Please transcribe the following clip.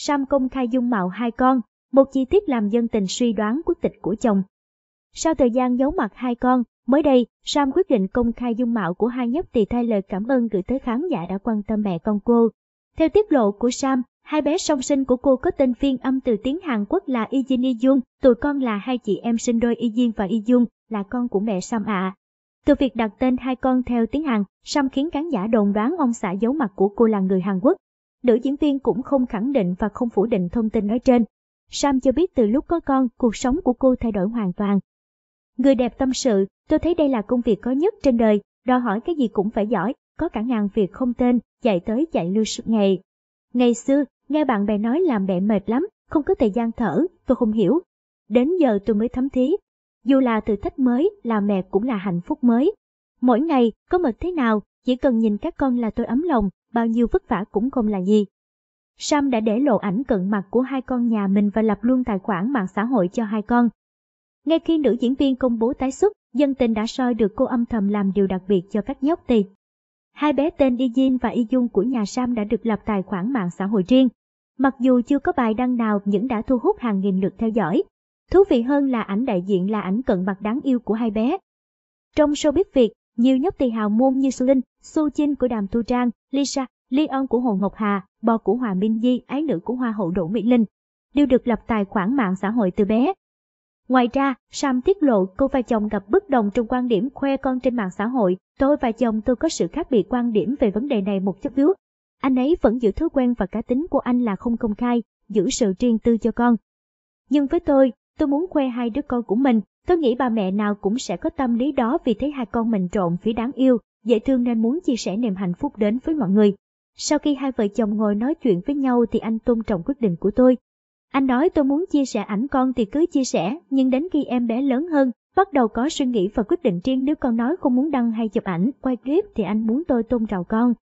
Sam công khai dung mạo hai con, một chi tiết làm dân tình suy đoán quốc tịch của chồng. Sau thời gian giấu mặt hai con, mới đây, Sam quyết định công khai dung mạo của hai nhóc tỳ thay lời cảm ơn gửi tới khán giả đã quan tâm mẹ con cô. Theo tiết lộ của Sam, hai bé song sinh của cô có tên phiên âm từ tiếng Hàn Quốc là Y Jin Y Jung, tụi con là hai chị em sinh đôi Y và Y là con của mẹ Sam ạ. À. Từ việc đặt tên hai con theo tiếng Hàn, Sam khiến khán giả đồn đoán ông xã giấu mặt của cô là người Hàn Quốc, Nữ diễn viên cũng không khẳng định và không phủ định thông tin nói trên. Sam cho biết từ lúc có con, cuộc sống của cô thay đổi hoàn toàn. Người đẹp tâm sự, tôi thấy đây là công việc có nhất trên đời, đòi hỏi cái gì cũng phải giỏi, có cả ngàn việc không tên, chạy tới chạy lui suốt ngày. Ngày xưa, nghe bạn bè nói làm mẹ mệt lắm, không có thời gian thở, tôi không hiểu. Đến giờ tôi mới thấm thí. Dù là thử thách mới, làm mẹ cũng là hạnh phúc mới. Mỗi ngày, có mệt thế nào, chỉ cần nhìn các con là tôi ấm lòng, bao nhiêu vất vả cũng không là gì. Sam đã để lộ ảnh cận mặt của hai con nhà mình và lập luôn tài khoản mạng xã hội cho hai con. Ngay khi nữ diễn viên công bố tái xuất, dân tình đã soi được cô âm thầm làm điều đặc biệt cho các nhóc tỳ. Hai bé tên Yijin và Yijun của nhà Sam đã được lập tài khoản mạng xã hội riêng. Mặc dù chưa có bài đăng nào nhưng đã thu hút hàng nghìn lượt theo dõi. Thú vị hơn là ảnh đại diện là ảnh cận mặt đáng yêu của hai bé. Trong showbiz Việt, nhiều nhóc tỳ hào môn như Su Linh, Su Chinh của Đàm Thu Trang, Lisa, Leon của Hồ Ngọc Hà, Bò của Hòa Minh Di, ái nữ của Hoa hậu Đỗ Mỹ Linh, đều được lập tài khoản mạng xã hội từ bé. Ngoài ra, Sam tiết lộ cô và chồng gặp bất đồng trong quan điểm khoe con trên mạng xã hội, tôi và chồng tôi có sự khác biệt quan điểm về vấn đề này một chút xíu. Anh ấy vẫn giữ thói quen và cá tính của anh là không công khai, giữ sự riêng tư cho con. Nhưng với tôi, tôi muốn khoe hai đứa con của mình, Tôi nghĩ bà mẹ nào cũng sẽ có tâm lý đó vì thấy hai con mình trộn phía đáng yêu, dễ thương nên muốn chia sẻ niềm hạnh phúc đến với mọi người. Sau khi hai vợ chồng ngồi nói chuyện với nhau thì anh tôn trọng quyết định của tôi. Anh nói tôi muốn chia sẻ ảnh con thì cứ chia sẻ, nhưng đến khi em bé lớn hơn, bắt đầu có suy nghĩ và quyết định riêng nếu con nói không muốn đăng hay chụp ảnh, quay clip thì anh muốn tôi tôn trọng con,